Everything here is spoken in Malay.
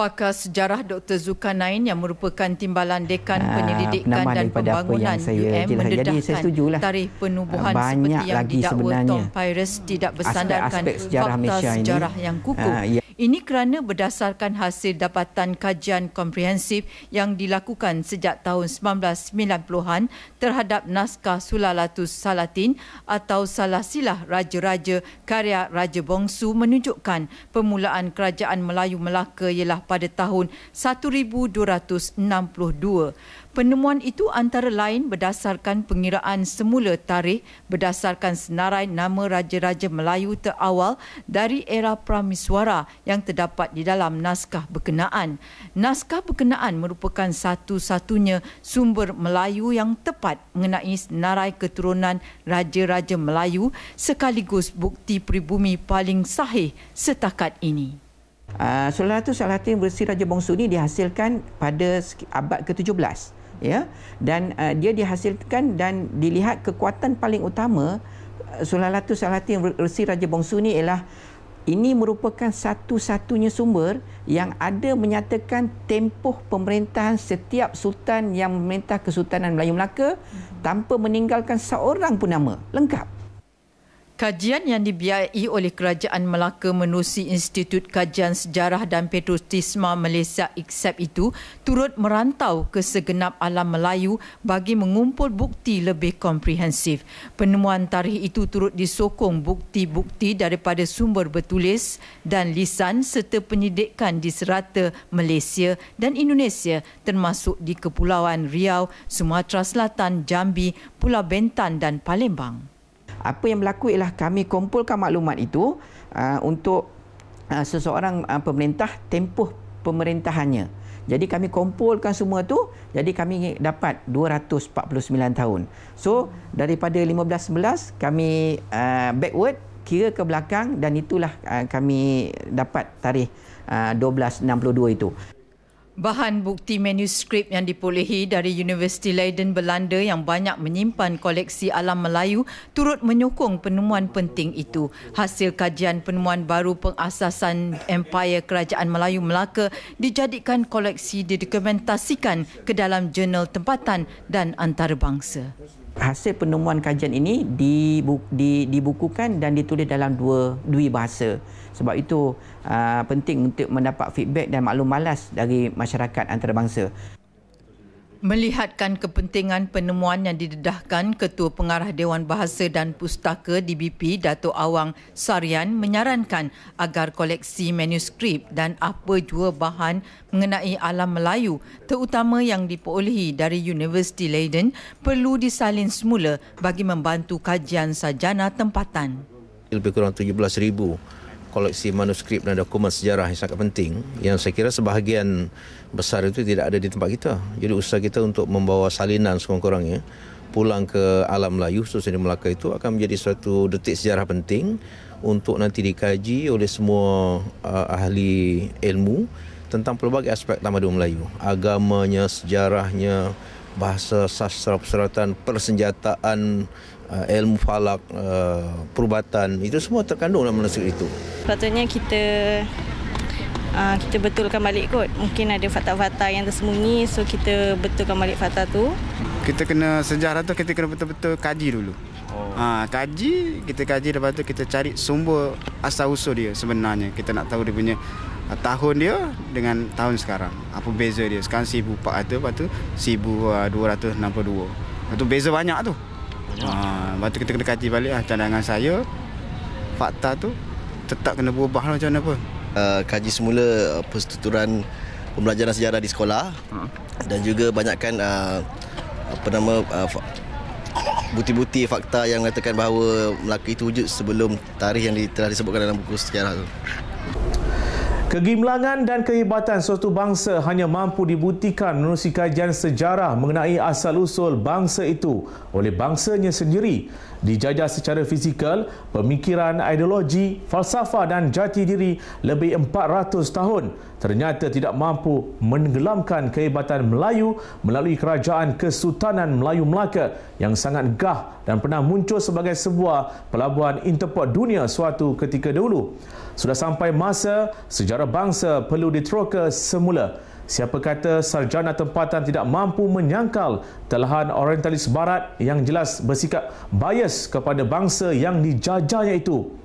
pakar sejarah Dr. Zulkarnain yang merupakan timbalan dekan Aa, ah, pendidikan dan pembangunan apa yang saya UM jelaskan. Jadi Tarikh penubuhan ah, Banyak seperti yang lagi didakwa sebenarnya. Tom Pires tidak bersandarkan aspek, aspek sejarah fakta Malaysia sejarah ini. yang kukuh. Aa, ah, ya. Ini kerana berdasarkan hasil dapatan kajian komprehensif yang dilakukan sejak tahun 1990-an terhadap naskah Sulalatus Salatin atau Salasilah Raja-Raja karya Raja Bongsu menunjukkan permulaan Kerajaan Melayu Melaka ialah pada tahun 1262. Penemuan itu antara lain berdasarkan pengiraan semula tarikh berdasarkan senarai nama raja-raja Melayu terawal dari era Pramiswara yang terdapat di dalam naskah berkenaan. Naskah berkenaan merupakan satu-satunya sumber Melayu yang tepat mengenai senarai keturunan raja-raja Melayu sekaligus bukti pribumi paling sahih setakat ini. Uh, ah, Solatus Salatin versi Raja Bongsu ini dihasilkan pada abad ke-17 ya dan uh, dia dihasilkan dan dilihat kekuatan paling utama uh, ah, Sulalatu Salatin versi Raja Bongsu ini ialah ini merupakan satu-satunya sumber yang ada menyatakan tempoh pemerintahan setiap sultan yang memerintah Kesultanan Melayu Melaka hmm. tanpa meninggalkan seorang pun nama lengkap Kajian yang dibiayai oleh Kerajaan Melaka menerusi Institut Kajian Sejarah dan Petrotisma Malaysia Iksep itu turut merantau ke segenap alam Melayu bagi mengumpul bukti lebih komprehensif. Penemuan tarikh itu turut disokong bukti-bukti daripada sumber bertulis dan lisan serta penyidikan di serata Malaysia dan Indonesia termasuk di Kepulauan Riau, Sumatera Selatan, Jambi, Pulau Bentan dan Palembang apa yang berlaku ialah kami kumpulkan maklumat itu uh, untuk uh, seseorang uh, pemerintah tempoh pemerintahannya. Jadi kami kumpulkan semua tu, jadi kami dapat 249 tahun. So daripada 15 kami uh, backward kira ke belakang dan itulah uh, kami dapat tarikh uh, 12 itu. Bahan bukti manuskrip yang dipolehi dari Universiti Leiden Belanda yang banyak menyimpan koleksi alam Melayu turut menyokong penemuan penting itu. Hasil kajian penemuan baru pengasasan Empire Kerajaan Melayu Melaka dijadikan koleksi didokumentasikan ke dalam jurnal tempatan dan antarabangsa hasil penemuan kajian ini dibukukan dan ditulis dalam dua dua bahasa. Sebab itu ah, penting untuk mendapat feedback dan maklum malas dari masyarakat antarabangsa. Melihatkan kepentingan penemuan yang didedahkan Ketua Pengarah Dewan Bahasa dan Pustaka DBP Dato' Awang Sarian menyarankan agar koleksi manuskrip dan apa jua bahan mengenai alam Melayu terutama yang diperolehi dari Universiti Leiden perlu disalin semula bagi membantu kajian sajana tempatan. Lebih kurang 17,000 koleksi manuskrip dan dokumen sejarah yang sangat penting yang saya kira sebahagian besar itu tidak ada di tempat kita. Jadi usaha kita untuk membawa salinan sekurang-kurangnya pulang ke alam Melayu khususnya di Melaka itu akan menjadi suatu detik sejarah penting untuk nanti dikaji oleh semua uh, ahli ilmu tentang pelbagai aspek tamadun Melayu, agamanya, sejarahnya, bahasa sastra Perseratan, persenjataan uh, ilmu falak uh, perubatan itu semua terkandung dalam manuskrip itu patutnya kita uh, kita betulkan balik kot mungkin ada fakta-fakta yang tersembunyi so kita betulkan balik fakta tu kita kena sejarah tu kita kena betul-betul kaji dulu ha, kaji, kita kaji lepas tu kita cari sumber asal usul dia sebenarnya. Kita nak tahu dia punya tahun dia dengan tahun sekarang. Apa beza dia? Sekarang 1400 lepas tu 1262. Ah, lepas tu beza banyak tu. Banyak. Ha, lepas tu kita kena kaji balik lah cadangan saya. Fakta tu tetap kena berubah lah macam mana pun. Uh, kaji semula uh, eh, persetuturan pembelajaran sejarah di sekolah hmm. dan juga banyakkan uh, apa nama uh, fa- buti-buti fakta yang mengatakan bahawa Melaka itu wujud sebelum tarikh yang di- telah disebutkan dalam buku sejarah tu. Kegimlangan dan kehebatan suatu bangsa hanya mampu dibuktikan melalui kajian sejarah mengenai asal-usul bangsa itu oleh bangsanya sendiri dijajah secara fizikal, pemikiran, ideologi, falsafah dan jati diri lebih 400 tahun ternyata tidak mampu menenggelamkan kehebatan Melayu melalui kerajaan Kesultanan Melayu Melaka yang sangat gah dan pernah muncul sebagai sebuah pelabuhan interport dunia suatu ketika dahulu. Sudah sampai masa sejarah bangsa perlu diteroka semula. Siapa kata sarjana tempatan tidak mampu menyangkal telahan orientalis barat yang jelas bersikap bias kepada bangsa yang dijajahnya itu?